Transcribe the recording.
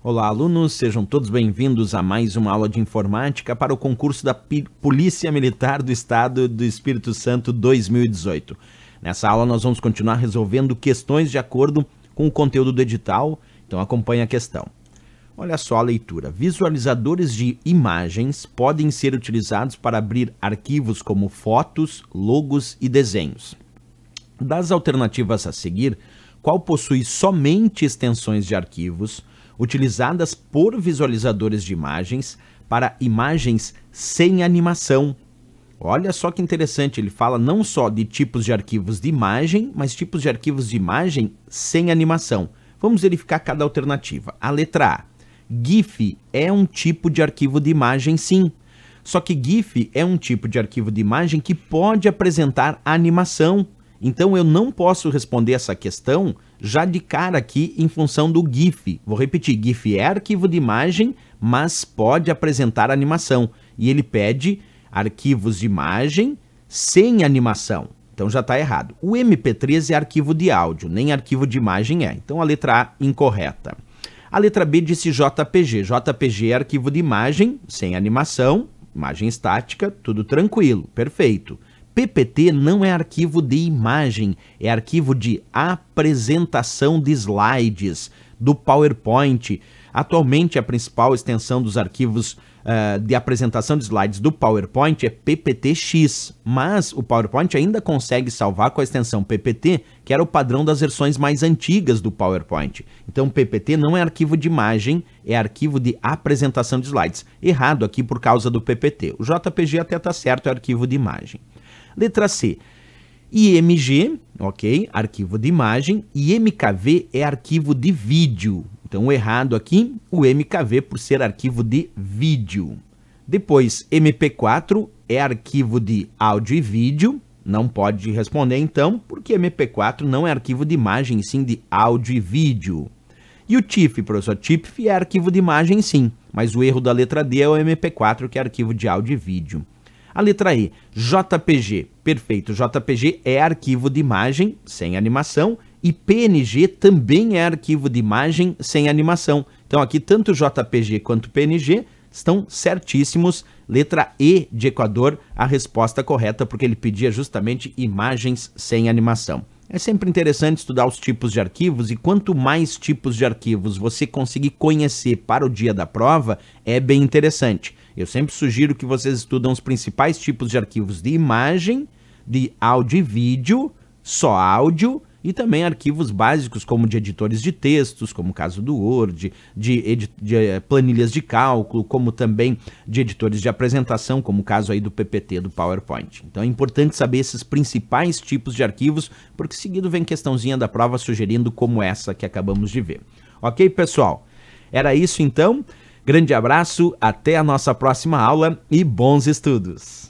Olá, alunos, sejam todos bem-vindos a mais uma aula de informática para o concurso da P Polícia Militar do Estado do Espírito Santo 2018. Nessa aula, nós vamos continuar resolvendo questões de acordo com o conteúdo do edital, então acompanhe a questão. Olha só a leitura. Visualizadores de imagens podem ser utilizados para abrir arquivos como fotos, logos e desenhos. Das alternativas a seguir, qual possui somente extensões de arquivos, utilizadas por visualizadores de imagens para imagens sem animação. Olha só que interessante, ele fala não só de tipos de arquivos de imagem, mas tipos de arquivos de imagem sem animação. Vamos verificar cada alternativa. A letra A. GIF é um tipo de arquivo de imagem, sim. Só que GIF é um tipo de arquivo de imagem que pode apresentar animação. Então eu não posso responder essa questão já de cara aqui em função do GIF. Vou repetir, GIF é arquivo de imagem, mas pode apresentar animação. E ele pede arquivos de imagem sem animação. Então já está errado. O MP3 é arquivo de áudio, nem arquivo de imagem é. Então a letra A incorreta. A letra B disse JPG. JPG é arquivo de imagem sem animação, imagem estática, tudo tranquilo, perfeito. PPT não é arquivo de imagem, é arquivo de apresentação de slides, do PowerPoint. Atualmente, a principal extensão dos arquivos uh, de apresentação de slides do PowerPoint é PPTX, mas o PowerPoint ainda consegue salvar com a extensão PPT, que era o padrão das versões mais antigas do PowerPoint. Então, PPT não é arquivo de imagem, é arquivo de apresentação de slides. Errado aqui por causa do PPT. O JPG até está certo, é arquivo de imagem. Letra C. IMG, ok? Arquivo de imagem. E MKV é arquivo de vídeo. Então, o errado aqui, o MKV por ser arquivo de vídeo. Depois, MP4 é arquivo de áudio e vídeo. Não pode responder então, porque MP4 não é arquivo de imagem, sim de áudio e vídeo. E o TIFF, professor? TIFF é arquivo de imagem, sim, mas o erro da letra D é o MP4, que é arquivo de áudio e vídeo. A letra E, JPG. Perfeito, JPG é arquivo de imagem sem animação e PNG também é arquivo de imagem sem animação. Então aqui tanto JPG quanto PNG estão certíssimos. Letra E de Equador, a resposta correta, porque ele pedia justamente imagens sem animação. É sempre interessante estudar os tipos de arquivos e quanto mais tipos de arquivos você conseguir conhecer para o dia da prova, é bem interessante. Eu sempre sugiro que vocês estudam os principais tipos de arquivos de imagem, de áudio e vídeo, só áudio, e também arquivos básicos como de editores de textos, como o caso do Word, de, de, de, eh, planilhas de cálculo, como também de editores de apresentação, como o caso aí do PPT do PowerPoint. Então é importante saber esses principais tipos de arquivos, porque seguido vem questãozinha da prova sugerindo como essa que acabamos de ver. Ok, pessoal? Era isso então. Grande abraço, até a nossa próxima aula e bons estudos!